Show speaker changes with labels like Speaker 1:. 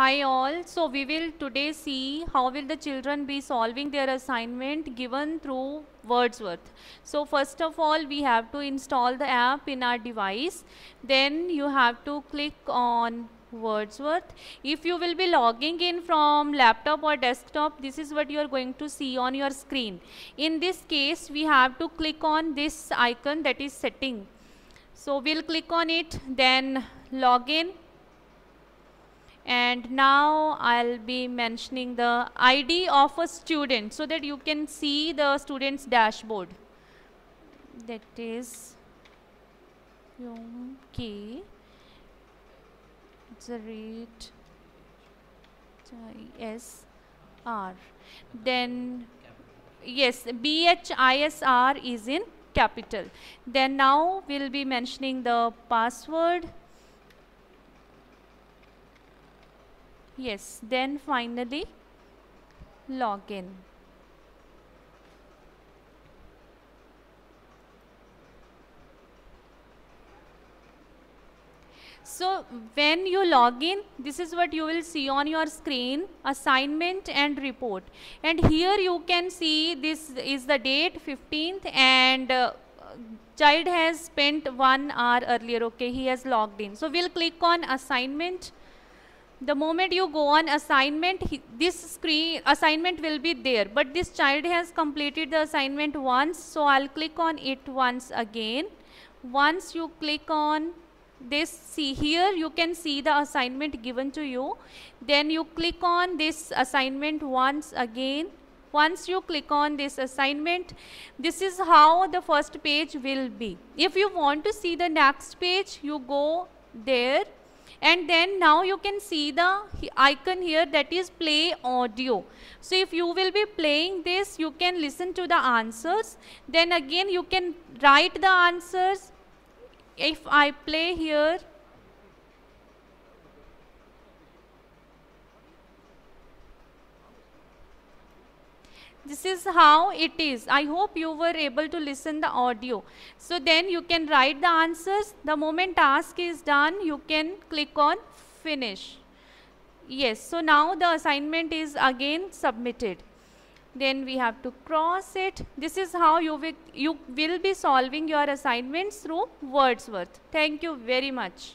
Speaker 1: Hi all, so we will today see how will the children be solving their assignment given through Wordsworth. So first of all we have to install the app in our device. Then you have to click on Wordsworth. If you will be logging in from laptop or desktop, this is what you are going to see on your screen. In this case, we have to click on this icon that is setting. So we'll click on it, then login and now I'll be mentioning the ID of a student so that you can see the student's dashboard that is k it's a rate s r then yes bhisr is in capital then now we'll be mentioning the password yes then finally login So when you log in, this is what you will see on your screen, assignment and report. And here you can see this is the date 15th and uh, child has spent one hour earlier. Okay, he has logged in. So we'll click on assignment the moment you go on assignment he, this screen assignment will be there but this child has completed the assignment once so i'll click on it once again once you click on this see here you can see the assignment given to you then you click on this assignment once again once you click on this assignment this is how the first page will be if you want to see the next page you go there and then now you can see the icon here that is play audio so if you will be playing this you can listen to the answers then again you can write the answers if I play here this is how it is i hope you were able to listen the audio so then you can write the answers the moment task is done you can click on finish yes so now the assignment is again submitted then we have to cross it this is how you will, you will be solving your assignments through wordsworth thank you very much